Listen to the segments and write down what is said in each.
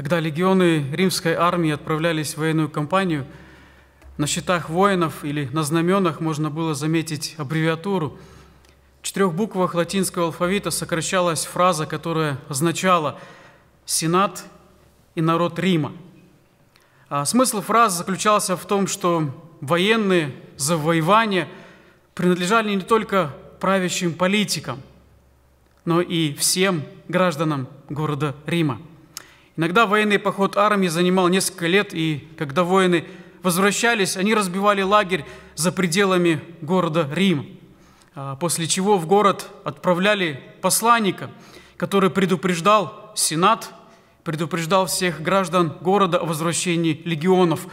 Когда легионы римской армии отправлялись в военную кампанию, на счетах воинов или на знаменах можно было заметить аббревиатуру. В четырех буквах латинского алфавита сокращалась фраза, которая означала «Сенат и народ Рима». А смысл фразы заключался в том, что военные завоевания принадлежали не только правящим политикам, но и всем гражданам города Рима. Иногда военный поход армии занимал несколько лет, и когда воины возвращались, они разбивали лагерь за пределами города Рим, а, после чего в город отправляли посланника, который предупреждал Сенат, предупреждал всех граждан города о возвращении легионов,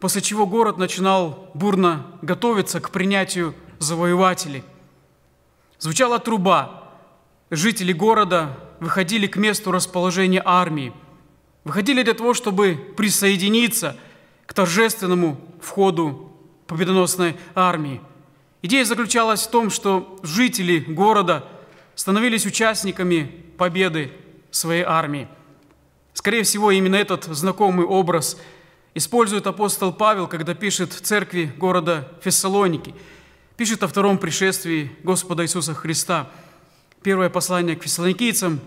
после чего город начинал бурно готовиться к принятию завоевателей. Звучала труба, жители города выходили к месту расположения армии – выходили для того, чтобы присоединиться к торжественному входу победоносной армии. Идея заключалась в том, что жители города становились участниками победы своей армии. Скорее всего, именно этот знакомый образ использует апостол Павел, когда пишет в церкви города Фессалоники, пишет о втором пришествии Господа Иисуса Христа. Первое послание к фессалоникийцам,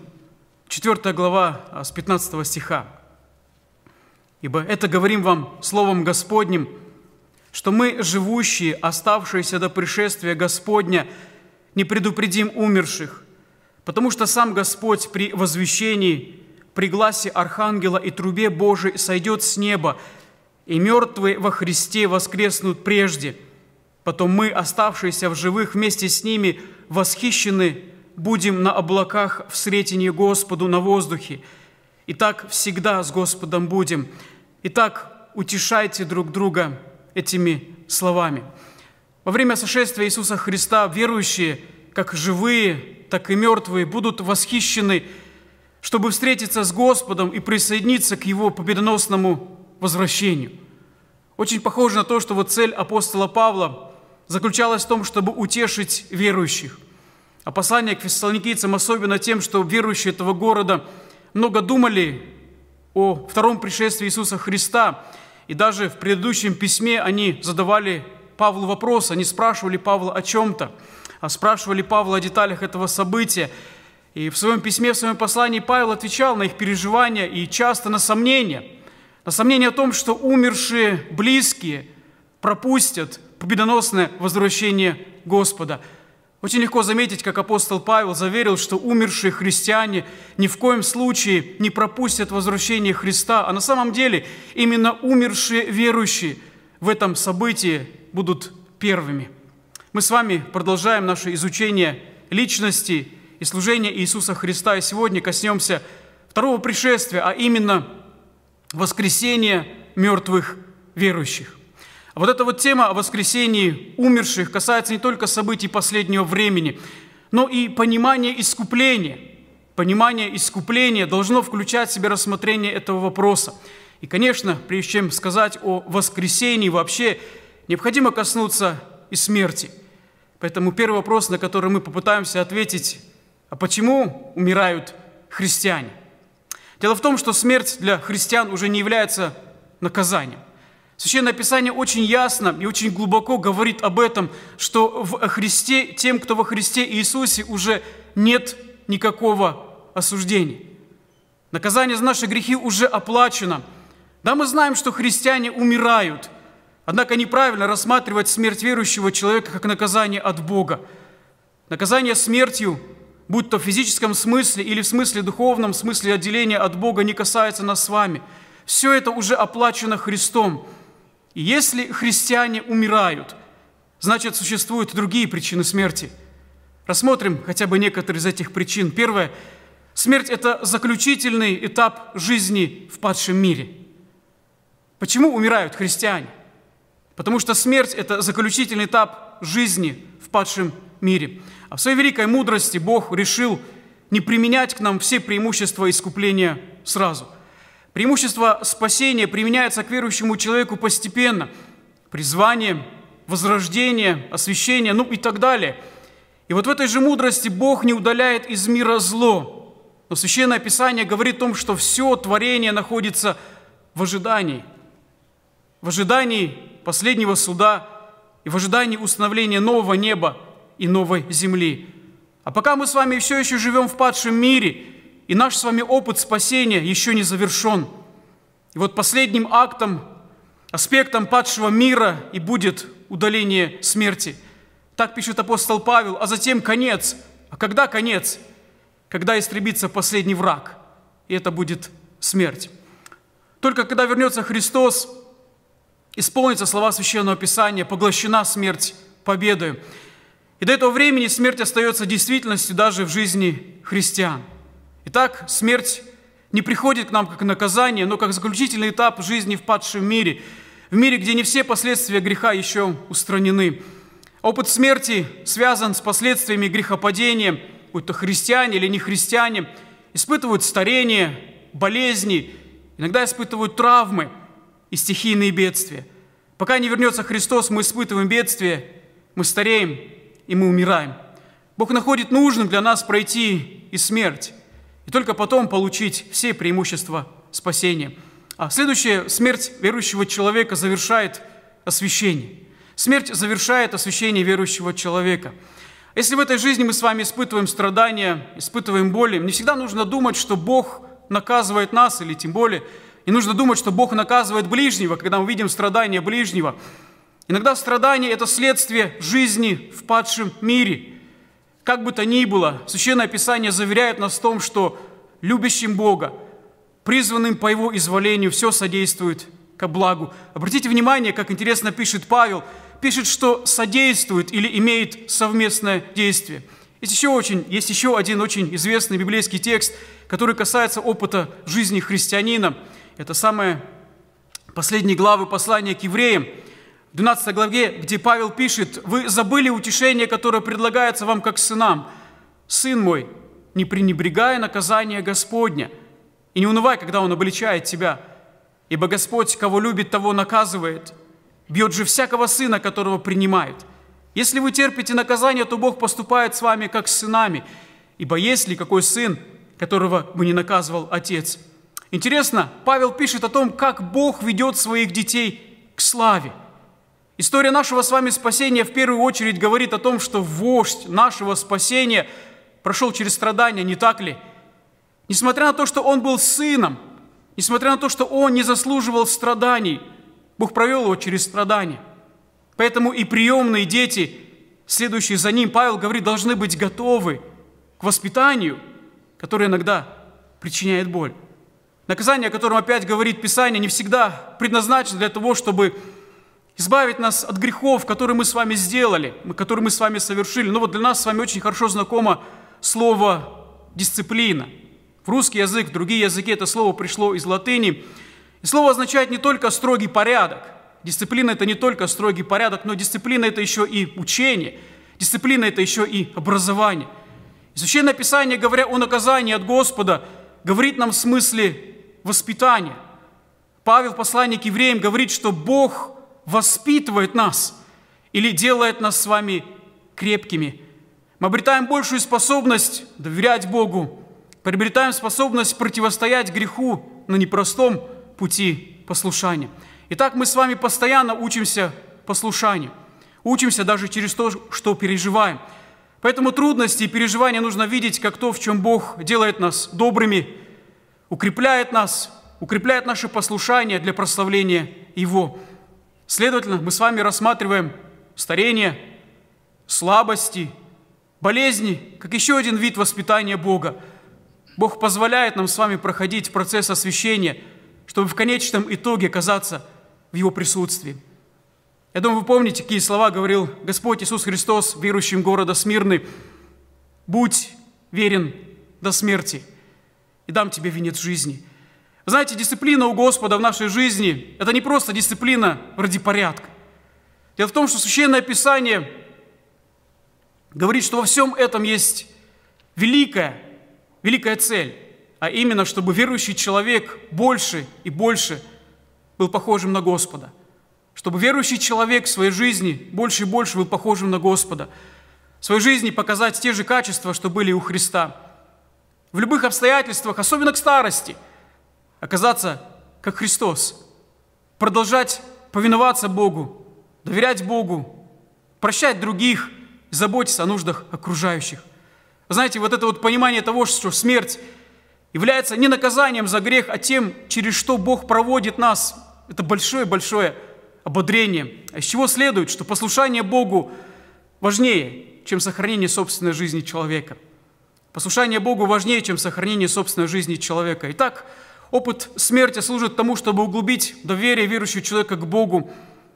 4 глава а, с 15 стиха. «Ибо это говорим вам словом Господним, что мы, живущие, оставшиеся до пришествия Господня, не предупредим умерших, потому что сам Господь при возвещении, при гласе Архангела и трубе Божией сойдет с неба, и мертвые во Христе воскреснут прежде. Потом мы, оставшиеся в живых вместе с ними, восхищены будем на облаках в сретении Господу на воздухе. И так всегда с Господом будем. и так утешайте друг друга этими словами. Во время сошествия Иисуса Христа верующие, как живые, так и мертвые, будут восхищены, чтобы встретиться с Господом и присоединиться к Его победоносному возвращению. Очень похоже на то, что вот цель апостола Павла заключалась в том, чтобы утешить верующих – а послание к фессалоникийцам особенно тем, что верующие этого города много думали о втором пришествии Иисуса Христа. И даже в предыдущем письме они задавали Павлу вопрос, они спрашивали Павла о чем-то, а спрашивали Павла о деталях этого события. И в своем письме, в своем послании Павел отвечал на их переживания и часто на сомнения. На сомнения о том, что умершие близкие пропустят победоносное возвращение Господа – очень легко заметить, как апостол Павел заверил, что умершие христиане ни в коем случае не пропустят возвращение Христа, а на самом деле именно умершие верующие в этом событии будут первыми. Мы с вами продолжаем наше изучение личности и служения Иисуса Христа, и сегодня коснемся второго пришествия, а именно воскресения мертвых верующих. Вот эта вот тема о воскресении умерших касается не только событий последнего времени, но и понимание искупления. Понимание искупления должно включать в себя рассмотрение этого вопроса. И, конечно, прежде чем сказать о воскресении вообще, необходимо коснуться и смерти. Поэтому первый вопрос, на который мы попытаемся ответить, а почему умирают христиане? Дело в том, что смерть для христиан уже не является наказанием. Священное Писание очень ясно и очень глубоко говорит об этом, что в Христе, тем, кто во Христе Иисусе, уже нет никакого осуждения. Наказание за наши грехи уже оплачено. Да, мы знаем, что христиане умирают, однако неправильно рассматривать смерть верующего человека как наказание от Бога. Наказание смертью, будь то в физическом смысле или в смысле духовном, в смысле отделения от Бога, не касается нас с вами. Все это уже оплачено Христом – и если христиане умирают, значит, существуют другие причины смерти. Рассмотрим хотя бы некоторые из этих причин. Первое. Смерть – это заключительный этап жизни в падшем мире. Почему умирают христиане? Потому что смерть – это заключительный этап жизни в падшем мире. А в своей великой мудрости Бог решил не применять к нам все преимущества искупления сразу – Преимущество спасения применяется к верующему человеку постепенно. Призвание, возрождение, освящение, ну и так далее. И вот в этой же мудрости Бог не удаляет из мира зло. Но Священное Писание говорит о том, что все творение находится в ожидании. В ожидании последнего суда и в ожидании установления нового неба и новой земли. А пока мы с вами все еще живем в падшем мире – и наш с вами опыт спасения еще не завершен. И вот последним актом, аспектом падшего мира и будет удаление смерти. Так пишет апостол Павел, а затем конец. А когда конец? Когда истребится последний враг. И это будет смерть. Только когда вернется Христос, исполнится слова Священного Писания, поглощена смерть победою. И до этого времени смерть остается действительностью даже в жизни христиан – Итак, смерть не приходит к нам как наказание, но как заключительный этап жизни в падшем мире, в мире, где не все последствия греха еще устранены. Опыт смерти связан с последствиями грехопадения, будь то христиане или не христиане, испытывают старение, болезни, иногда испытывают травмы и стихийные бедствия. Пока не вернется Христос, мы испытываем бедствия, мы стареем и мы умираем. Бог находит нужным для нас пройти и смерть и только потом получить все преимущества спасения. А следующая смерть верующего человека завершает освящение. Смерть завершает освящение верующего человека. Если в этой жизни мы с вами испытываем страдания, испытываем боли, не всегда нужно думать, что Бог наказывает нас, или тем более, не нужно думать, что Бог наказывает ближнего, когда мы видим страдания ближнего. Иногда страдания – это следствие жизни в падшем мире – как бы то ни было, Священное Писание заверяет нас в том, что любящим Бога, призванным по Его изволению, все содействует ко благу. Обратите внимание, как интересно пишет Павел, пишет, что содействует или имеет совместное действие. Есть еще, очень, есть еще один очень известный библейский текст, который касается опыта жизни христианина. Это самая последняя глава послания к евреям – 12 главе, где Павел пишет, «Вы забыли утешение, которое предлагается вам как сынам. Сын мой, не пренебрегай наказание Господня, и не унывай, когда Он обличает тебя, ибо Господь, кого любит, того наказывает, бьет же всякого сына, которого принимают. Если вы терпите наказание, то Бог поступает с вами, как с сынами, ибо есть ли какой сын, которого бы не наказывал отец?» Интересно, Павел пишет о том, как Бог ведет своих детей к славе – История нашего с вами спасения в первую очередь говорит о том, что вождь нашего спасения прошел через страдания, не так ли? Несмотря на то, что он был сыном, несмотря на то, что он не заслуживал страданий, Бог провел его через страдания. Поэтому и приемные дети, следующие за ним, Павел говорит, должны быть готовы к воспитанию, которое иногда причиняет боль. Наказание, о котором опять говорит Писание, не всегда предназначено для того, чтобы избавить нас от грехов, которые мы с вами сделали, которые мы с вами совершили. Ну вот для нас с вами очень хорошо знакомо слово «дисциплина». В русский язык, в другие языки это слово пришло из латыни. И слово означает не только строгий порядок. Дисциплина – это не только строгий порядок, но дисциплина – это еще и учение. Дисциплина – это еще и образование. И Священное Писание, говоря о наказании от Господа, говорит нам в смысле воспитания. Павел, посланник евреям, говорит, что Бог – воспитывает нас или делает нас с вами крепкими. Мы обретаем большую способность доверять Богу, приобретаем способность противостоять греху на непростом пути послушания. Итак, мы с вами постоянно учимся послушанию, учимся даже через то, что переживаем. Поэтому трудности и переживания нужно видеть как то, в чем Бог делает нас добрыми, укрепляет нас, укрепляет наше послушание для прославления Его. Следовательно, мы с вами рассматриваем старение, слабости, болезни, как еще один вид воспитания Бога. Бог позволяет нам с вами проходить процесс освящения, чтобы в конечном итоге оказаться в Его присутствии. Я думаю, вы помните, какие слова говорил Господь Иисус Христос верующим города Смирны. «Будь верен до смерти, и дам тебе венец жизни» знаете, дисциплина у Господа в нашей жизни – это не просто дисциплина ради порядка. Дело в том, что Священное Писание говорит, что во всем этом есть великая, великая цель, а именно, чтобы верующий человек больше и больше был похожим на Господа, чтобы верующий человек в своей жизни больше и больше был похожим на Господа, в своей жизни показать те же качества, что были у Христа. В любых обстоятельствах, особенно к старости – оказаться как Христос, продолжать повиноваться Богу, доверять Богу, прощать других, заботиться о нуждах окружающих. Знаете, вот это вот понимание того, что смерть является не наказанием за грех, а тем, через что Бог проводит нас, это большое-большое ободрение. А из чего следует, что послушание Богу важнее, чем сохранение собственной жизни человека. Послушание Богу важнее, чем сохранение собственной жизни человека. Итак, Опыт смерти служит тому, чтобы углубить доверие верующего человека к Богу,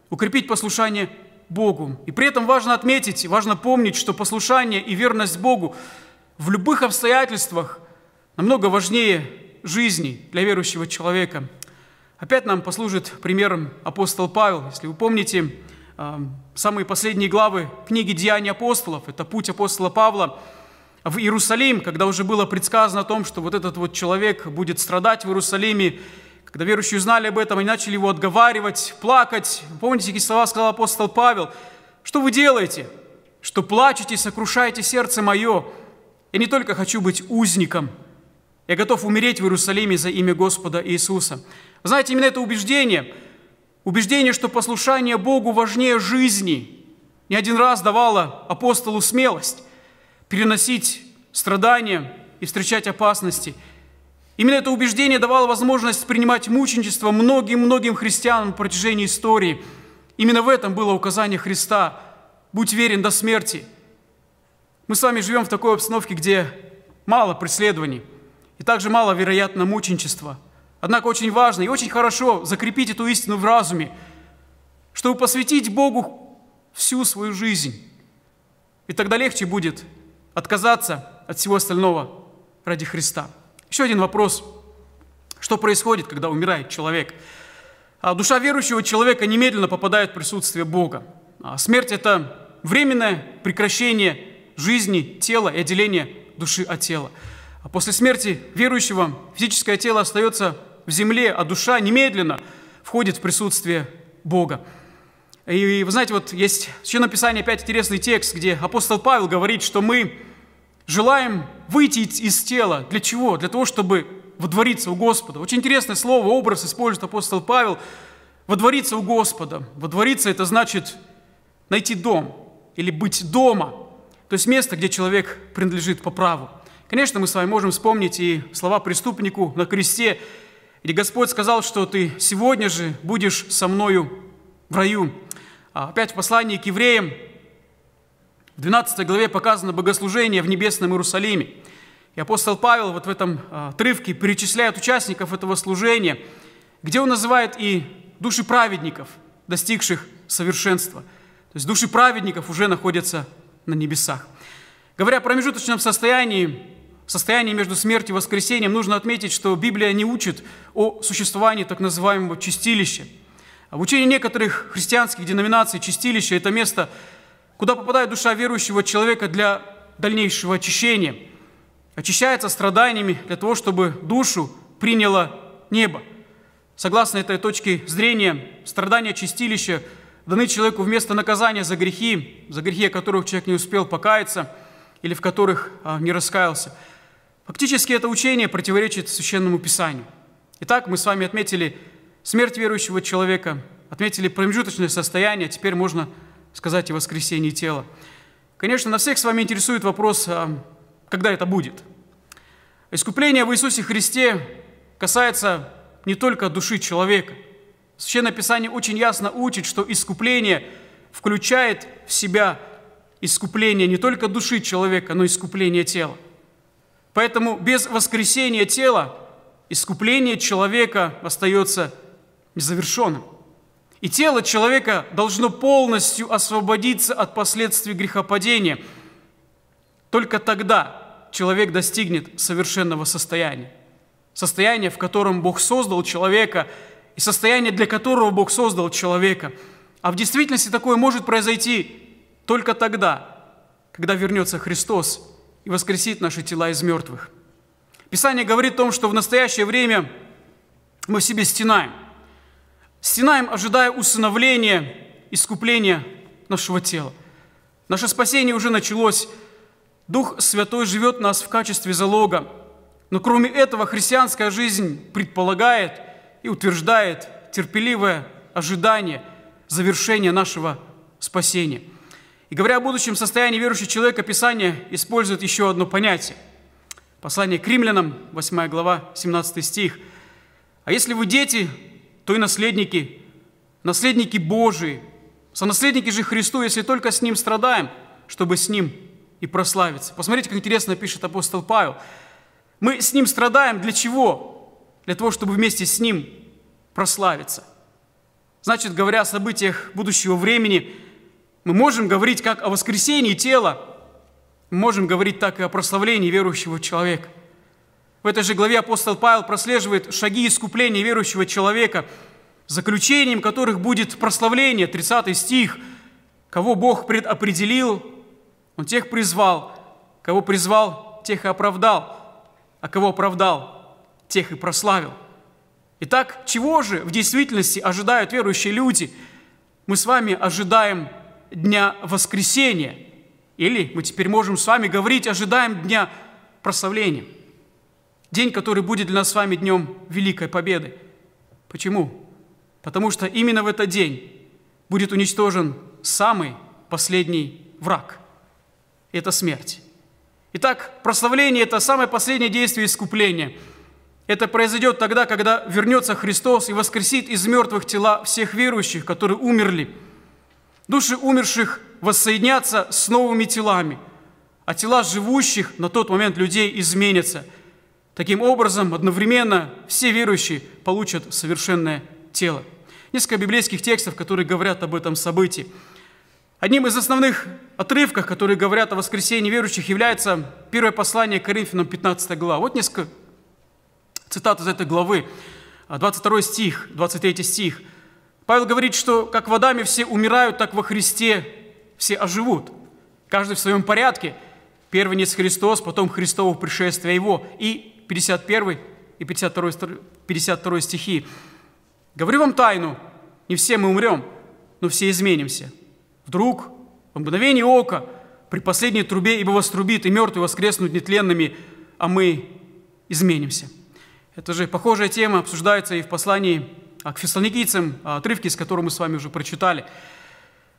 укрепить послушание Богу. И при этом важно отметить, важно помнить, что послушание и верность Богу в любых обстоятельствах намного важнее жизни для верующего человека. Опять нам послужит примером апостол Павел. Если вы помните, эм, самые последние главы книги «Деяния апостолов» – это путь апостола Павла – в Иерусалим, когда уже было предсказано о том, что вот этот вот человек будет страдать в Иерусалиме, когда верующие узнали об этом, они начали его отговаривать, плакать. Помните, какие слова сказал апостол Павел? «Что вы делаете? Что плачете, сокрушаете сердце мое? Я не только хочу быть узником, я готов умереть в Иерусалиме за имя Господа Иисуса». знаете, именно это убеждение, убеждение, что послушание Богу важнее жизни, не один раз давало апостолу смелость переносить страдания и встречать опасности. Именно это убеждение давало возможность принимать мученичество многим-многим христианам на протяжении истории. Именно в этом было указание Христа «Будь верен до смерти». Мы с вами живем в такой обстановке, где мало преследований и также мало, вероятно, мученичества. Однако очень важно и очень хорошо закрепить эту истину в разуме, чтобы посвятить Богу всю свою жизнь. И тогда легче будет отказаться от всего остального ради Христа. Еще один вопрос. Что происходит, когда умирает человек? А, душа верующего человека немедленно попадает в присутствие Бога. А, смерть – это временное прекращение жизни тела и отделение души от тела. А после смерти верующего физическое тело остается в земле, а душа немедленно входит в присутствие Бога. И вы знаете, вот есть еще написание, Писании опять интересный текст, где апостол Павел говорит, что мы желаем выйти из тела. Для чего? Для того, чтобы водвориться у Господа. Очень интересное слово, образ использует апостол Павел. Водвориться у Господа. Водвориться – это значит найти дом или быть дома. То есть место, где человек принадлежит по праву. Конечно, мы с вами можем вспомнить и слова преступнику на кресте, где Господь сказал, что ты сегодня же будешь со мною в раю. А, опять в послании к евреям, в 12 главе показано богослужение в небесном Иерусалиме. И апостол Павел вот в этом а, отрывке перечисляет участников этого служения, где он называет и души праведников, достигших совершенства. То есть души праведников уже находятся на небесах. Говоря о промежуточном состоянии, состоянии между смертью и воскресением, нужно отметить, что Библия не учит о существовании так называемого чистилища – в учении некоторых христианских деноминаций чистилище – это место, куда попадает душа верующего человека для дальнейшего очищения. Очищается страданиями для того, чтобы душу приняло небо. Согласно этой точке зрения, страдания чистилища даны человеку вместо наказания за грехи, за грехи, о которых человек не успел покаяться или в которых а, не раскаялся. Фактически это учение противоречит Священному Писанию. Итак, мы с вами отметили – смерть верующего человека, отметили промежуточное состояние, теперь можно сказать о воскресении тела. Конечно, на всех с вами интересует вопрос, а, когда это будет. Искупление в Иисусе Христе касается не только души человека. Священное Писание очень ясно учит, что искупление включает в себя искупление не только души человека, но и искупление тела. Поэтому без воскресения тела искупление человека остается завершенным. И тело человека должно полностью освободиться от последствий грехопадения. Только тогда человек достигнет совершенного состояния. Состояние, в котором Бог создал человека, и состояние, для которого Бог создал человека. А в действительности такое может произойти только тогда, когда вернется Христос и воскресит наши тела из мертвых. Писание говорит о том, что в настоящее время мы в себе стенаем стенаем, ожидая усыновления, искупления нашего тела. Наше спасение уже началось. Дух Святой живет нас в качестве залога. Но кроме этого христианская жизнь предполагает и утверждает терпеливое ожидание завершения нашего спасения. И говоря о будущем состоянии верующего человека, Писание использует еще одно понятие. Послание к римлянам, 8 глава, 17 стих. «А если вы дети, то и наследники, наследники Божии, сонаследники же Христу, если только с Ним страдаем, чтобы с Ним и прославиться. Посмотрите, как интересно пишет апостол Павел. Мы с Ним страдаем для чего? Для того, чтобы вместе с Ним прославиться. Значит, говоря о событиях будущего времени, мы можем говорить как о воскресении тела, мы можем говорить так и о прославлении верующего человека – в этой же главе апостол Павел прослеживает шаги искупления верующего человека, заключением которых будет прославление, 30 стих. «Кого Бог предопределил, Он тех призвал, кого призвал, тех и оправдал, а кого оправдал, тех и прославил». Итак, чего же в действительности ожидают верующие люди? Мы с вами ожидаем дня воскресения, или мы теперь можем с вами говорить, ожидаем дня прославления – День, который будет для нас с вами днем великой победы. Почему? Потому что именно в этот день будет уничтожен самый последний враг. Это смерть. Итак, прославление – это самое последнее действие искупления. Это произойдет тогда, когда вернется Христос и воскресит из мертвых тела всех верующих, которые умерли. Души умерших воссоединятся с новыми телами, а тела живущих на тот момент людей изменятся – Таким образом, одновременно все верующие получат совершенное тело. Несколько библейских текстов, которые говорят об этом событии. Одним из основных отрывков, которые говорят о воскресении верующих, является первое послание Коринфянам, 15 глава. Вот несколько цитат из этой главы. 22 а, стих, 23 стих. Павел говорит, что как водами все умирают, так во Христе все оживут. Каждый в своем порядке. Первый Первенец Христос, потом Христово пришествие Его. И 51 и 52, 52 стихи. «Говорю вам тайну, не все мы умрем, но все изменимся. Вдруг, в мгновение ока, при последней трубе, ибо вострубит, и мертвые воскреснут нетленными, а мы изменимся». Это же похожая тема обсуждается и в послании а, к фессалоникийцам, а, отрывки, с которого мы с вами уже прочитали.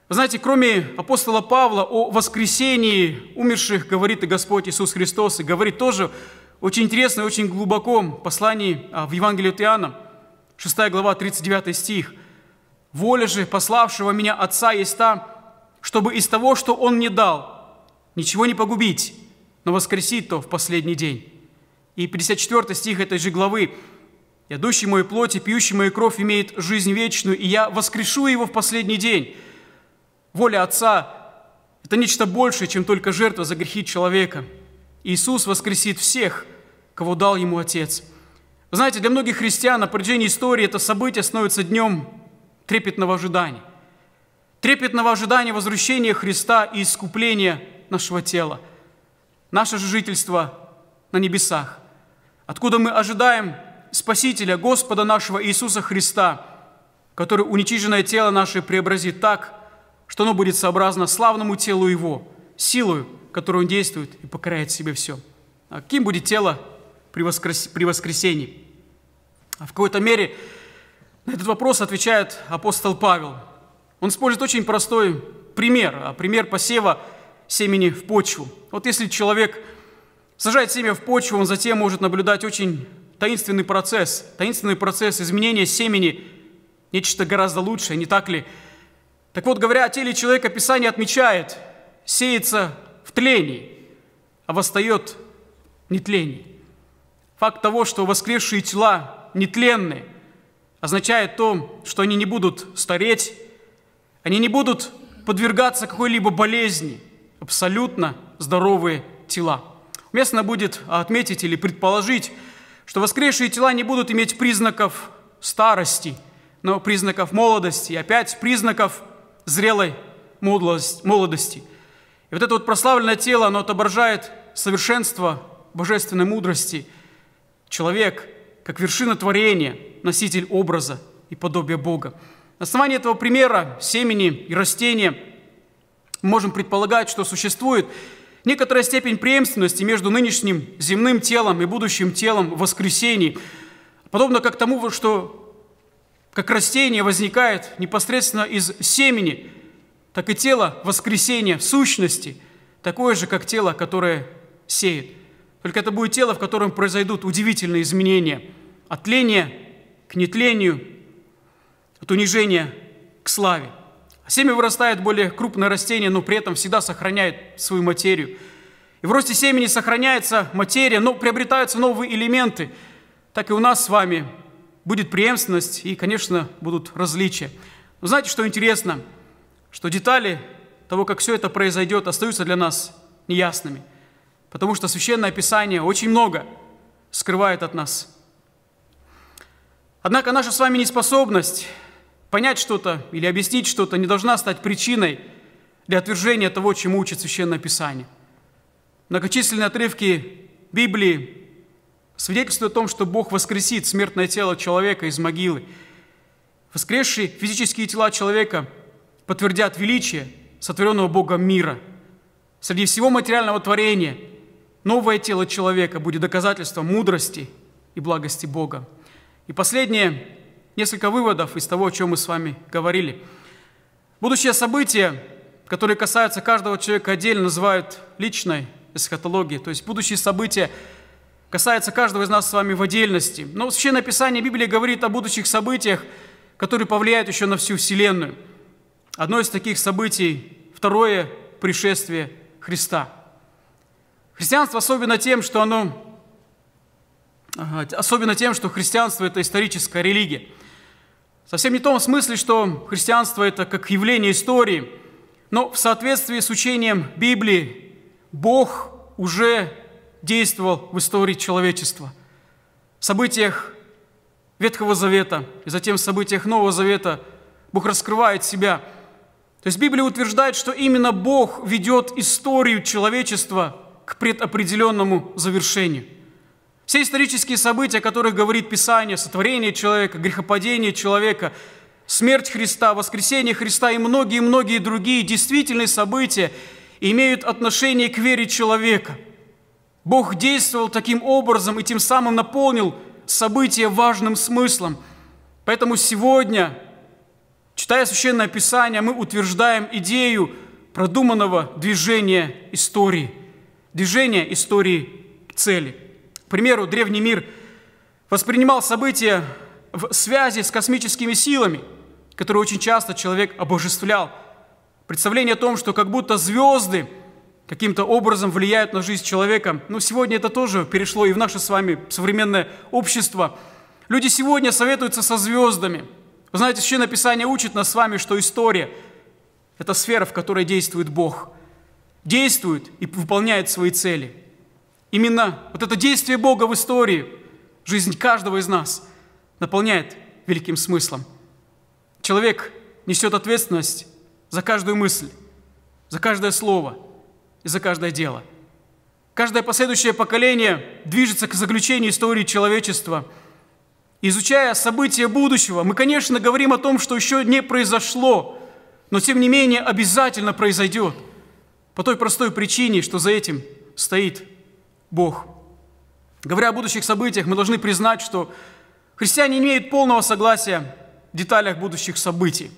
Вы знаете, кроме апостола Павла о воскресении умерших говорит и Господь Иисус Христос, и говорит тоже очень интересно и очень глубоком послании а, в Евангелии от Иоанна, 6 глава, 39 стих. «Воля же пославшего меня Отца есть та, чтобы из того, что Он мне дал, ничего не погубить, но воскресить то в последний день». И 54 стих этой же главы. «Ядущий мою плоть и пьющий мою кровь имеет жизнь вечную, и я воскрешу его в последний день». Воля Отца – это нечто большее, чем только жертва за грехи человека. Иисус воскресит всех – кого дал ему Отец. Вы знаете, для многих христиан на протяжении истории это событие становится днем трепетного ожидания. Трепетного ожидания возвращения Христа и искупления нашего тела. Наше же жительство на небесах, откуда мы ожидаем Спасителя, Господа нашего Иисуса Христа, который уничиженное тело наше преобразит так, что оно будет сообразно славному телу Его, силою, которой Он действует и покоряет себе все. А каким будет тело при, воскрес... при воскресении. А в какой-то мере на этот вопрос отвечает апостол Павел. Он использует очень простой пример, а пример посева семени в почву. Вот если человек сажает семя в почву, он затем может наблюдать очень таинственный процесс, таинственный процесс изменения семени, нечто гораздо лучшее, не так ли? Так вот, говоря о теле человека, Писание отмечает, сеется в тлении, а восстает в нетлении. Факт того, что воскресшие тела нетленны, означает то, что они не будут стареть, они не будут подвергаться какой-либо болезни, абсолютно здоровые тела. Уместно будет отметить или предположить, что воскресшие тела не будут иметь признаков старости, но признаков молодости, и опять признаков зрелой молодости. И вот это вот прославленное тело, оно отображает совершенство божественной мудрости – Человек, как вершина творения, носитель образа и подобия Бога. На основании этого примера семени и растения мы можем предполагать, что существует некоторая степень преемственности между нынешним земным телом и будущим телом воскресений, подобно как тому, что как растение возникает непосредственно из семени, так и тело воскресения сущности такое же, как тело, которое сеет – только это будет тело, в котором произойдут удивительные изменения. От тления к нетлению, от унижения к славе. А семя вырастает более крупное растение, но при этом всегда сохраняет свою материю. И в росте семени сохраняется материя, но приобретаются новые элементы. Так и у нас с вами будет преемственность и, конечно, будут различия. Но знаете, что интересно? Что детали того, как все это произойдет, остаются для нас неясными – потому что Священное Писание очень много скрывает от нас. Однако наша с вами неспособность понять что-то или объяснить что-то не должна стать причиной для отвержения того, чему учит Священное Писание. Многочисленные отрывки Библии свидетельствуют о том, что Бог воскресит смертное тело человека из могилы. Воскресшие физические тела человека подтвердят величие сотворенного Богом мира. Среди всего материального творения – Новое тело человека будет доказательством мудрости и благости Бога. И последнее, несколько выводов из того, о чем мы с вами говорили. Будущее события, которые касаются каждого человека отдельно, называют личной эсхатологией. То есть будущие события касаются каждого из нас с вами в отдельности. Но Священное Писание Библии говорит о будущих событиях, которые повлияют еще на всю Вселенную. Одно из таких событий – второе пришествие Христа – Христианство особенно тем, что оно... Особенно тем, что христианство – это историческая религия. Совсем не в том смысле, что христианство – это как явление истории, но в соответствии с учением Библии Бог уже действовал в истории человечества. В событиях Ветхого Завета и затем в событиях Нового Завета Бог раскрывает себя. То есть Библия утверждает, что именно Бог ведет историю человечества – к предопределенному завершению. Все исторические события, о которых говорит Писание, сотворение человека, грехопадение человека, смерть Христа, воскресение Христа и многие-многие другие действительные события имеют отношение к вере человека. Бог действовал таким образом и тем самым наполнил события важным смыслом. Поэтому сегодня, читая Священное Писание, мы утверждаем идею продуманного движения истории – движение истории к цели. К примеру, древний мир воспринимал события в связи с космическими силами, которые очень часто человек обожествлял. Представление о том, что как будто звезды каким-то образом влияют на жизнь человека. Ну, сегодня это тоже перешло и в наше с вами современное общество. Люди сегодня советуются со звездами. Вы знаете, Священное Писание учит нас с вами, что история – это сфера, в которой действует Бог – действует и выполняет свои цели. Именно вот это действие Бога в истории, жизнь каждого из нас наполняет великим смыслом. Человек несет ответственность за каждую мысль, за каждое слово и за каждое дело. Каждое последующее поколение движется к заключению истории человечества. Изучая события будущего, мы, конечно, говорим о том, что еще не произошло, но тем не менее обязательно произойдет – по той простой причине, что за этим стоит Бог. Говоря о будущих событиях, мы должны признать, что христиане имеют полного согласия в деталях будущих событий.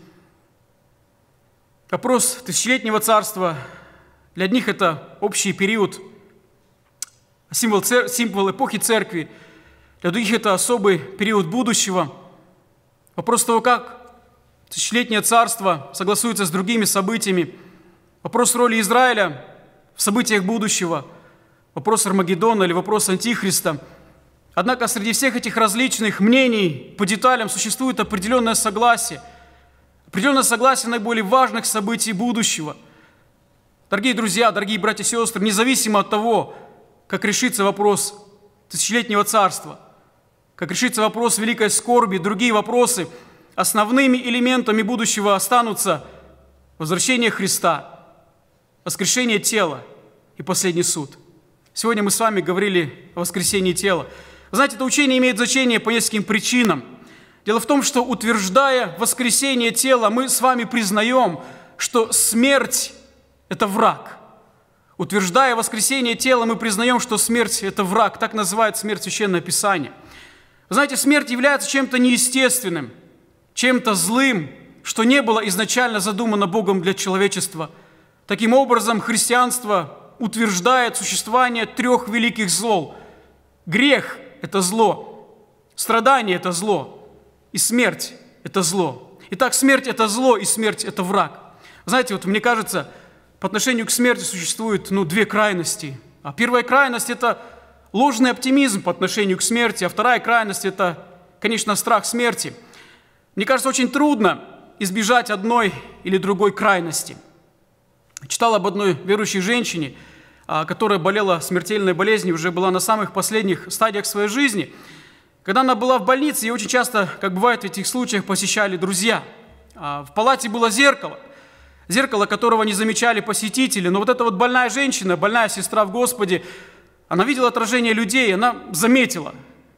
Вопрос тысячелетнего царства для них это общий период, символ, цер... символ эпохи церкви, для других это особый период будущего. Вопрос того, как тысячелетнее царство согласуется с другими событиями – Вопрос роли Израиля в событиях будущего, вопрос Армагеддона или вопрос Антихриста. Однако среди всех этих различных мнений по деталям существует определенное согласие, определенное согласие наиболее важных событий будущего. Дорогие друзья, дорогие братья и сестры, независимо от того, как решится вопрос тысячелетнего царства, как решится вопрос великой скорби, другие вопросы, основными элементами будущего останутся возвращение Христа – воскрешение тела и последний суд. Сегодня мы с вами говорили о воскресении тела. Вы знаете, это учение имеет значение по нескольким причинам. Дело в том, что утверждая воскресение тела, мы с вами признаем, что смерть – это враг. Утверждая воскресение тела, мы признаем, что смерть – это враг. Так называет смерть Священное Писание. Вы знаете, смерть является чем-то неестественным, чем-то злым, что не было изначально задумано Богом для человечества – Таким образом, христианство утверждает существование трех великих зол. Грех – это зло, страдание – это зло, и смерть – это зло. Итак, смерть – это зло, и смерть – это враг. Знаете, вот мне кажется, по отношению к смерти существуют, ну, две крайности. А первая крайность – это ложный оптимизм по отношению к смерти, а вторая крайность – это, конечно, страх смерти. Мне кажется, очень трудно избежать одной или другой крайности – Читал об одной верующей женщине, а, которая болела смертельной болезнью, уже была на самых последних стадиях своей жизни. Когда она была в больнице, ее очень часто, как бывает в этих случаях, посещали друзья. А, в палате было зеркало, зеркало которого не замечали посетители. Но вот эта вот больная женщина, больная сестра в Господе, она видела отражение людей, она заметила,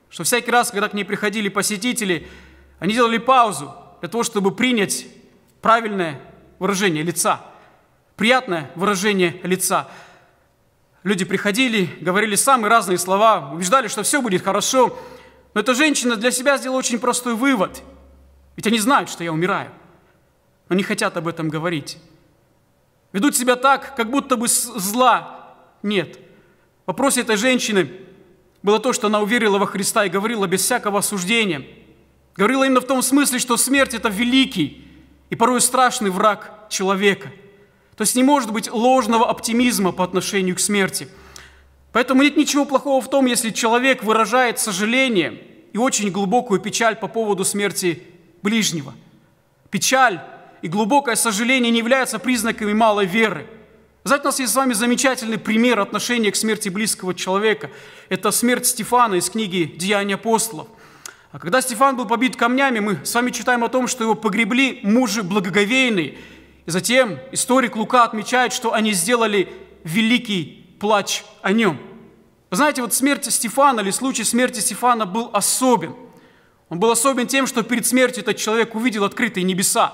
что всякий раз, когда к ней приходили посетители, они делали паузу для того, чтобы принять правильное выражение лица – приятное выражение лица. Люди приходили, говорили самые разные слова, убеждали, что все будет хорошо. Но эта женщина для себя сделала очень простой вывод. Ведь они знают, что я умираю, но не хотят об этом говорить. Ведут себя так, как будто бы зла нет. В вопросе этой женщины было то, что она уверила во Христа и говорила без всякого осуждения. Говорила именно в том смысле, что смерть – это великий и порой страшный враг человека – то есть не может быть ложного оптимизма по отношению к смерти. Поэтому нет ничего плохого в том, если человек выражает сожаление и очень глубокую печаль по поводу смерти ближнего. Печаль и глубокое сожаление не являются признаками малой веры. Знаете, у нас есть с вами замечательный пример отношения к смерти близкого человека. Это смерть Стефана из книги «Деяния апостолов». А когда Стефан был побит камнями, мы с вами читаем о том, что его погребли мужи благоговейные – и затем историк Лука отмечает, что они сделали великий плач о нем. Вы знаете, вот смерть Стефана или случай смерти Стефана был особен. Он был особен тем, что перед смертью этот человек увидел открытые небеса.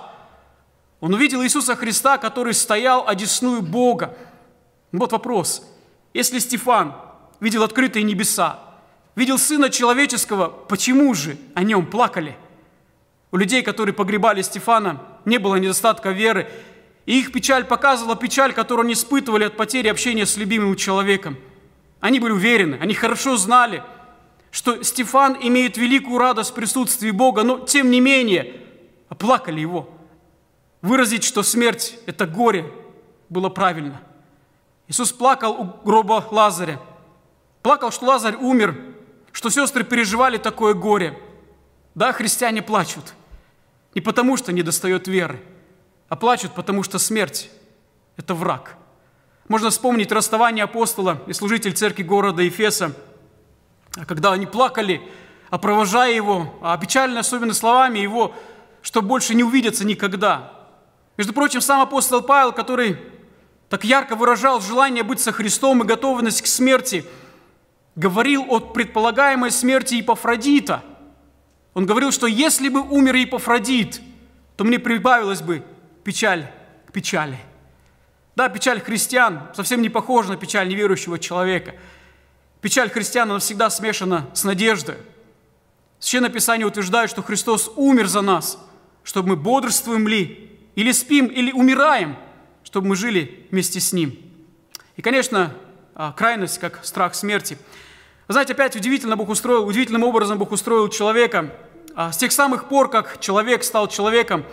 Он увидел Иисуса Христа, который стоял одесную Бога. Вот вопрос. Если Стефан видел открытые небеса, видел Сына Человеческого, почему же о нем плакали? У людей, которые погребали Стефана, не было недостатка веры, и их печаль показывала печаль, которую они испытывали от потери общения с любимым человеком. Они были уверены, они хорошо знали, что Стефан имеет великую радость в присутствии Бога, но тем не менее оплакали его. Выразить, что смерть – это горе, было правильно. Иисус плакал у гроба Лазаря. Плакал, что Лазарь умер, что сестры переживали такое горе. Да, христиане плачут – не потому, что не достает веры, а плачут, потому что смерть – это враг. Можно вспомнить расставание апостола и служитель церкви города Ефеса, а когда они плакали, а его, а печально, особенно словами его, что больше не увидятся никогда. Между прочим, сам апостол Павел, который так ярко выражал желание быть со Христом и готовность к смерти, говорил о предполагаемой смерти ипофродита. Он говорил, что если бы умер Епофродит, то мне прибавилась бы печаль к печали. Да, печаль христиан совсем не похожа на печаль неверующего человека. Печаль христиан, она всегда смешана с надеждой. Священное Писание утверждает, что Христос умер за нас, чтобы мы бодрствуем ли, или спим, или умираем, чтобы мы жили вместе с Ним. И, конечно, а, крайность, как страх смерти – знаете, опять удивительно Бог устроил, удивительным образом Бог устроил человека. А с тех самых пор, как человек стал человеком,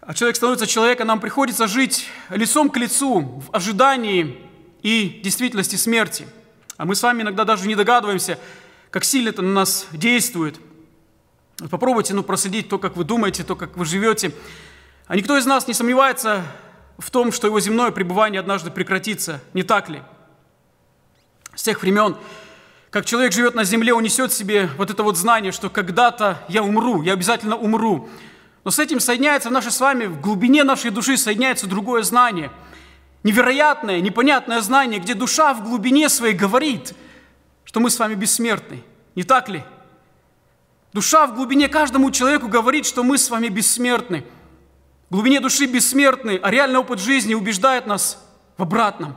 а человек становится человеком, нам приходится жить лицом к лицу в ожидании и действительности смерти. А мы с вами иногда даже не догадываемся, как сильно это на нас действует. Попробуйте ну, проследить то, как вы думаете, то, как вы живете. А никто из нас не сомневается в том, что его земное пребывание однажды прекратится, не так ли? С тех времен, как человек живет на земле, унесет себе вот это вот знание, что когда-то я умру, я обязательно умру. Но с этим соединяется в с вами, в глубине нашей души соединяется другое знание. Невероятное, непонятное знание, где душа в глубине своей говорит, что мы с вами бессмертны. Не так ли? Душа в глубине каждому человеку говорит, что мы с вами бессмертны. В глубине души бессмертны, а реальный опыт жизни убеждает нас в обратном.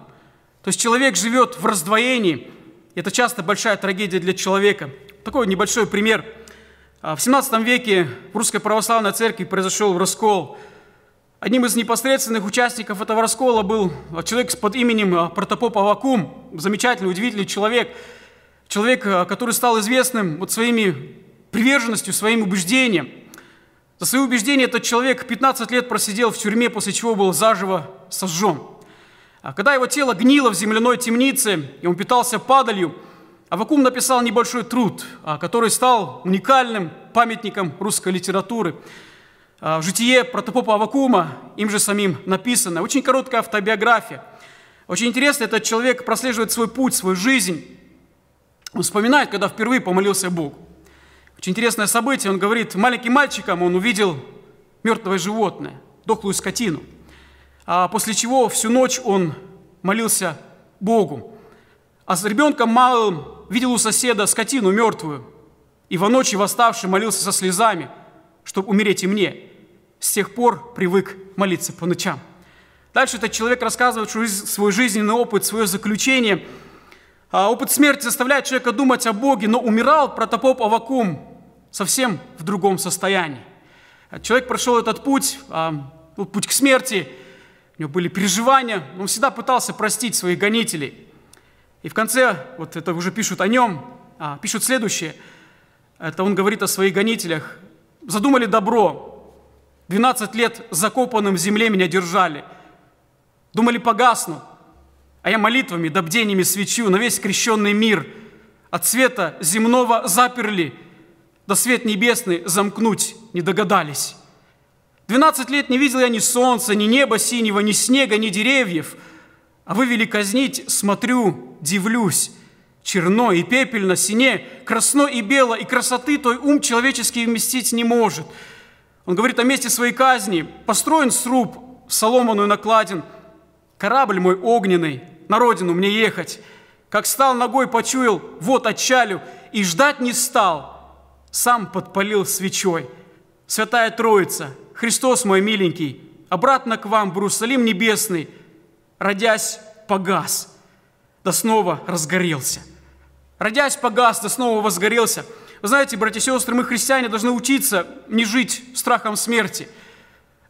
То есть человек живет в раздвоении – это часто большая трагедия для человека. Такой небольшой пример. А, в 17 веке в Русской Православной Церкви произошел раскол. Одним из непосредственных участников этого раскола был а, человек под именем а, протопоп Авакум, замечательный, удивительный человек, человек, который стал известным вот своими приверженностью, своим убеждением. За свои убеждения этот человек 15 лет просидел в тюрьме, после чего был заживо сожжен. А когда его тело гнило в земляной темнице, и он питался падалью, Авакум написал небольшой труд, а, который стал уникальным памятником русской литературы. А, житие протопопа Авакума им же самим написано. Очень короткая автобиография. Очень интересно, этот человек прослеживает свой путь, свою жизнь. Он вспоминает, когда впервые помолился Бог. Очень интересное событие. Он говорит, маленьким мальчиком он увидел мертвое животное, дохлую скотину – а после чего всю ночь он молился Богу. А с ребенком малым видел у соседа скотину мертвую, и во ночи восставший молился со слезами, чтобы умереть и мне. С тех пор привык молиться по ночам. Дальше этот человек рассказывает свой жизненный опыт, свое заключение. А опыт смерти заставляет человека думать о Боге, но умирал протопоп Авакум совсем в другом состоянии. Человек прошел этот путь, а, ну, путь к смерти – у него были переживания, он всегда пытался простить своих гонителей. И в конце, вот это уже пишут о нем, а, пишут следующее, это он говорит о своих гонителях. «Задумали добро, 12 лет закопанным в земле меня держали, думали погасну, а я молитвами да свечу на весь крещенный мир от света земного заперли, да свет небесный замкнуть не догадались». 12 лет не видел я ни солнца, ни неба синего, ни снега, ни деревьев. А вы вели казнить, смотрю, дивлюсь. Черно и пепельно, сине, красно и бело, и красоты той ум человеческий вместить не может. Он говорит о месте своей казни. Построен сруб, соломаную накладен. Корабль мой огненный, на родину мне ехать. Как стал ногой, почуял, вот отчалю, и ждать не стал. Сам подпалил свечой. Святая Троица – Христос мой миленький, обратно к вам, Брусалим небесный, родясь, погас, да снова разгорелся. Родясь, погас, да снова возгорелся. Вы знаете, братья и сестры, мы, христиане, должны учиться не жить страхом смерти.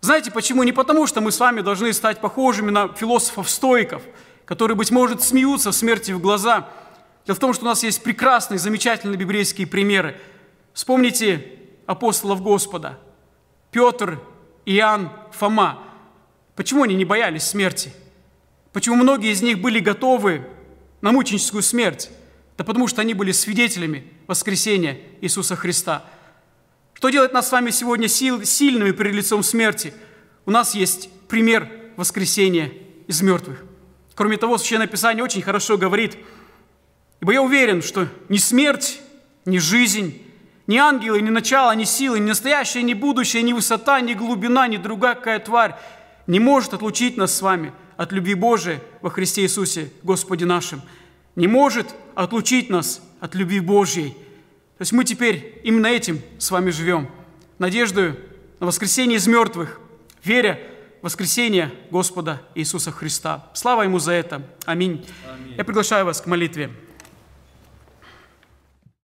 Знаете почему? Не потому, что мы с вами должны стать похожими на философов-стоиков, которые, быть может, смеются в смерти в глаза. Дело в том, что у нас есть прекрасные, замечательные библейские примеры. Вспомните апостолов Господа, Петр, Иоанн, Фома. Почему они не боялись смерти? Почему многие из них были готовы на мученическую смерть? Да потому что они были свидетелями воскресения Иисуса Христа. Что делает нас с вами сегодня сил, сильными перед лицом смерти? У нас есть пример воскресения из мертвых. Кроме того, Священное Писание очень хорошо говорит, ибо я уверен, что ни смерть, ни жизнь, ни ангелы, ни начало, ни силы, ни настоящее, ни будущее, ни высота, ни глубина, ни другая какая тварь не может отлучить нас с вами от любви Божией во Христе Иисусе, Господе нашим. Не может отлучить нас от любви Божьей. То есть мы теперь именно этим с вами живем. Надеждою на воскресение из мертвых, веря в воскресение Господа Иисуса Христа. Слава Ему за это. Аминь. Аминь. Я приглашаю вас к молитве.